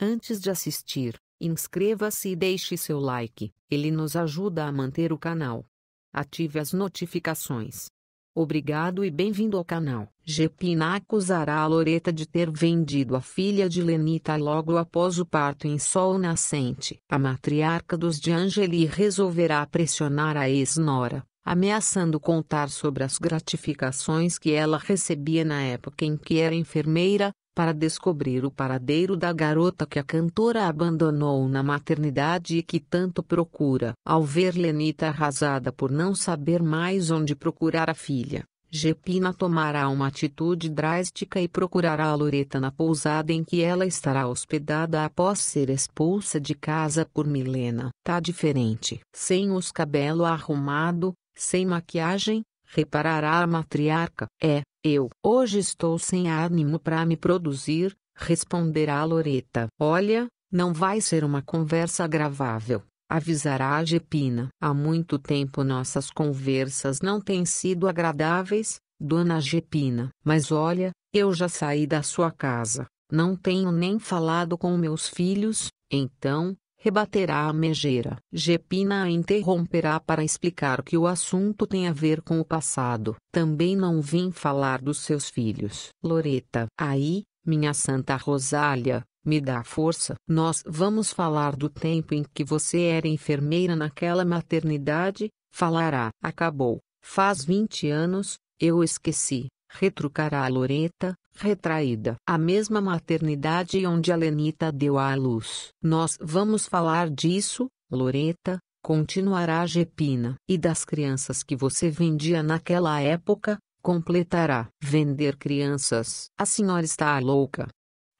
Antes de assistir, inscreva-se e deixe seu like, ele nos ajuda a manter o canal. Ative as notificações. Obrigado e bem-vindo ao canal. Gepina acusará a Loreta de ter vendido a filha de Lenita logo após o parto em sol nascente. A matriarca dos De Angeli resolverá pressionar a ex-nora, ameaçando contar sobre as gratificações que ela recebia na época em que era enfermeira, para descobrir o paradeiro da garota que a cantora abandonou na maternidade e que tanto procura. Ao ver Lenita arrasada por não saber mais onde procurar a filha, Gepina tomará uma atitude drástica e procurará a Loreta na pousada em que ela estará hospedada após ser expulsa de casa por Milena. Tá diferente. Sem os cabelos arrumado, sem maquiagem, reparará a matriarca. É, eu, hoje estou sem ânimo para me produzir, responderá Loreta. Olha, não vai ser uma conversa agravável, avisará a Gepina. Há muito tempo nossas conversas não têm sido agradáveis, dona Gepina. Mas olha, eu já saí da sua casa, não tenho nem falado com meus filhos, então, rebaterá a megeira. Gepina a interromperá para explicar que o assunto tem a ver com o passado. Também não vim falar dos seus filhos. Loreta. Aí, minha Santa Rosália, me dá força. Nós vamos falar do tempo em que você era enfermeira naquela maternidade, falará. Acabou. Faz 20 anos, eu esqueci. Retrucará a Loreta, retraída, a mesma maternidade onde a Lenita deu à luz. Nós vamos falar disso, Loreta, continuará a Gepina. E das crianças que você vendia naquela época, completará. Vender crianças. A senhora está louca.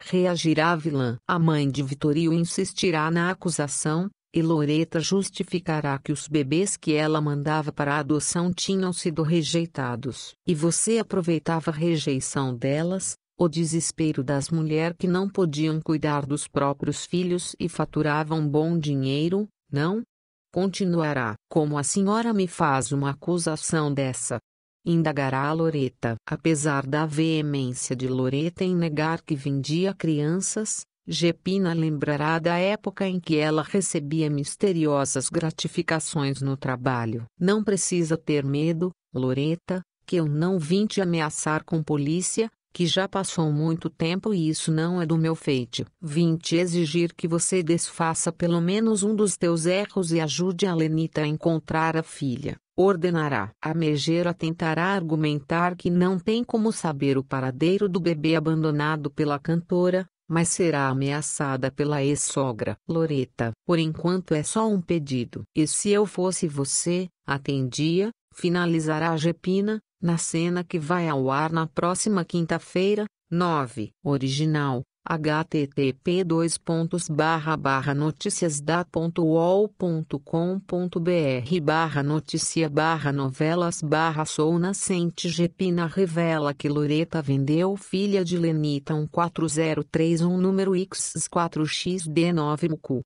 Reagirá a vilã. A mãe de Vitorio insistirá na acusação, e Loreta justificará que os bebês que ela mandava para a adoção tinham sido rejeitados. E você aproveitava a rejeição delas, o desespero das mulheres que não podiam cuidar dos próprios filhos e faturavam bom dinheiro, não? Continuará. Como a senhora me faz uma acusação dessa? Indagará a Loreta. Apesar da veemência de Loreta em negar que vendia crianças, Gepina lembrará da época em que ela recebia misteriosas gratificações no trabalho. Não precisa ter medo, Loreta, que eu não vim te ameaçar com polícia, que já passou muito tempo e isso não é do meu feito. Vim te exigir que você desfaça pelo menos um dos teus erros e ajude a Lenita a encontrar a filha. Ordenará. A megera tentará argumentar que não tem como saber o paradeiro do bebê abandonado pela cantora, mas será ameaçada pela ex-sogra. Loreta, por enquanto é só um pedido. E se eu fosse você, atendia, finalizará a Jepina na cena que vai ao ar na próxima quinta-feira, 9. Original, http dois noticia barra notícia barra novelas barra sou nascente Gepina revela que Loreta vendeu filha de Lenita um número X4XD9 Mucu.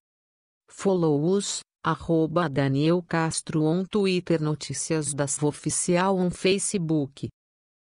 follow arroba Daniel Castro on Twitter Notícias das Oficial on Facebook